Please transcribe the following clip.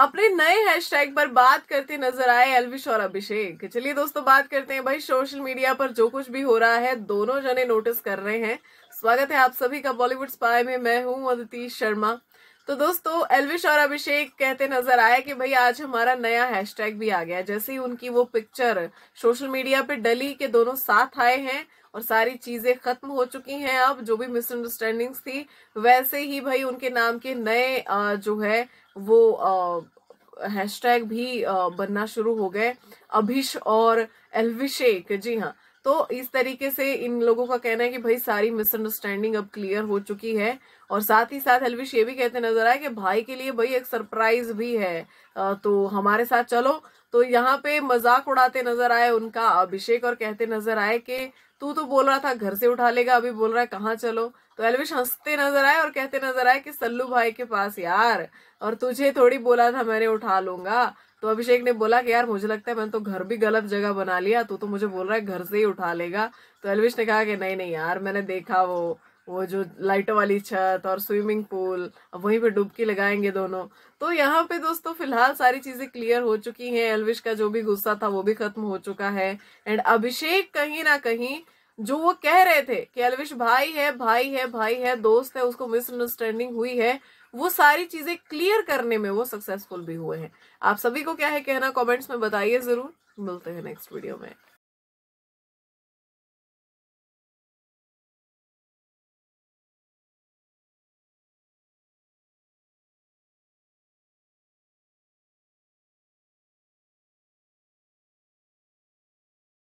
अपने नए हैशटैग पर बात करते नजर आए एलविश और अभिषेक चलिए दोस्तों बात करते हैं भाई सोशल मीडिया पर जो कुछ भी हो रहा है दोनों जने नोटिस कर रहे हैं स्वागत है आप सभी का बॉलीवुड स्पाई में मैं हूं अदिति शर्मा तो दोस्तों एलविश और अभिषेक कहते नजर आया कि भाई आज हमारा नया हैशटैग भी आ गया जैसे ही उनकी वो पिक्चर सोशल मीडिया पे डली के दोनों साथ आए हैं और सारी चीजें खत्म हो चुकी हैं अब जो भी मिसअंडरस्टैंडिंग्स थी वैसे ही भाई उनके नाम के नए जो है वो हैशटैग भी बनना शुरू हो गए अभिष और एलविशेक जी हाँ तो इस तरीके से इन लोगों का कहना है कि भाई सारी मिसअंडरस्टैंडिंग अब क्लियर हो चुकी है और साथ ही साथ हेलविश ये भी कहते नजर आए कि भाई के लिए भाई एक सरप्राइज भी है तो हमारे साथ चलो तो यहाँ पे मजाक उड़ाते नजर आए उनका अभिषेक और कहते नजर आए कि तू तो बोल रहा था घर से उठा लेगा अभी बोल रहा है कहाँ चलो तो एलविश हंसते नजर आए और कहते नजर आए कि सल्लू भाई के पास यार और तुझे थोड़ी बोला था मैंने उठा लूंगा तो अभिषेक ने बोला कि यार मुझे लगता है मैंने तो घर भी गलत जगह बना लिया तो तो मुझे बोल रहा है घर से ही उठा लेगा तो एलविश ने कहा कि नहीं नहीं यार मैंने देखा वो वो जो लाइटों वाली छत और स्विमिंग पूल अब वहीं पे डुबकी लगाएंगे दोनों तो यहाँ पे दोस्तों फिलहाल सारी चीजें क्लियर हो चुकी हैं एलविश का जो भी गुस्सा था वो भी खत्म हो चुका है एंड अभिषेक कहीं ना कहीं जो वो कह रहे थे कि अलविश भाई है भाई है भाई है दोस्त है उसको मिसअंडरस्टैंडिंग हुई है वो सारी चीजें क्लियर करने में वो सक्सेसफुल भी हुए हैं आप सभी को क्या है कहना कमेंट्स में बताइए जरूर मिलते हैं नेक्स्ट वीडियो में